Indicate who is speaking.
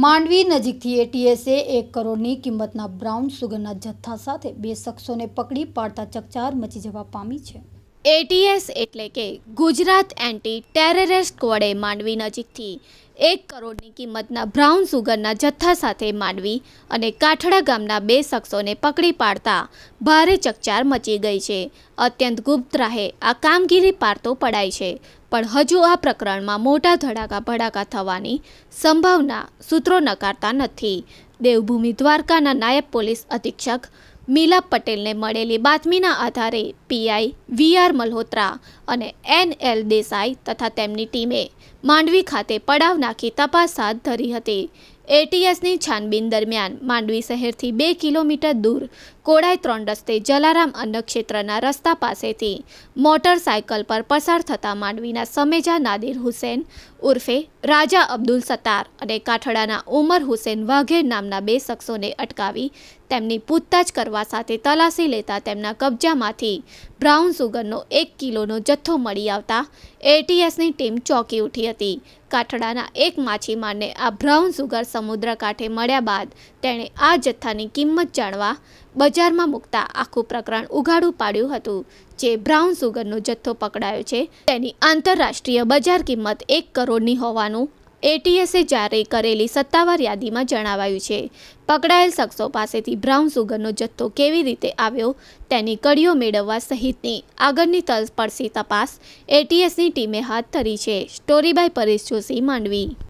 Speaker 1: માંડવી નજીકથી એટીએસએ એક કરોડની કિંમતના બ્રાઉન સુગરના જથ્થા સાથે બે શખ્સોને પકડી પાડતા ચકચાર મચી જવા પામી છે એટીએસ એટલે કે ગુજરાત એન્ટી ટેરરિસ્ટ વડે માંડવી નજીકથી એક કરોડની કિંમતના બ્રાઉન સુગરના જથ્થા સાથે માંડવી અને કાઠડા ગામના બે શખ્સોને પકડી પાડતા ભારે ચકચાર મચી ગઈ છે અત્યંત ગુપ્ત રાહે આ કામગીરી પારતો પડાય છે પણ હજુ આ પ્રકરણમાં મોટા ધડાકા ભડાકા થવાની સંભાવના સૂત્રો નકારતા નથી દેવભૂમિ દ્વારકાના નાયબ પોલીસ અધિક્ષક મીલા પટેલને મળેલી બાતમીના આધારે પીઆઈ વી આર મલ્હોત્રા અને એન એલ દેસાઈ તથા તેમની ટીમે માંડવી ખાતે પડાવ નાખી તપાસ હાથ ધરી હતી એટીએસની છાનબીન દરમિયાન માંડવી શહેરથી બે કિલોમીટર દૂર કોડાઈ ત્રણ રસ્તે જલારામ અન્નક્ષેત્રના રસ્તા પાસેથી મોટરસાયકલ પર પસાર થતા માંડવીના સમેજા નાદિર હુસેન ઉર્ફે રાજા અબ્દુલ સત્તાર અને કાઠડાના ઉમર હુસેન વાઘેર નામના બે શખ્સોને અટકાવી તેમની પૂછતાછ કરવા સાથે તલાશી લેતા તેમના કબજામાંથી બ્રાઉન સુગરનો એક કિલોનો જથ્થો મળી આવતા એટીએસની ટીમ ચોંકી ઉઠી હતી કાઠડાના એક માછીમારને આ બ્રાઉન સુગર સમુદ્ર કાંઠે મળ્યા બાદ તેણે આ જથ્થાની કિંમત જાણવા બજારમાં મૂકતા આખું પ્રકરણ ઉઘાડું પાડ્યું હતું જે બ્રાઉન સુગરનો જથ્થો પકડાયો છે તેની આંતરરાષ્ટ્રીય બજાર કિંમત એક કરોડની હોવાનું એટીએસે જારી કરેલી સત્તાવાર યાદીમાં જણાવાયું છે પકડાયેલ શખ્સો પાસેથી બ્રાઉન સુગરનો જથ્થો કેવી રીતે આવ્યો તેની કડીઓ મેળવવા સહિતની આગળની તલસ્પર્શી તપાસ એટીએસની ટીમે હાથ ધરી છે સ્ટોરી બાય પરેશ જોશી માંડવી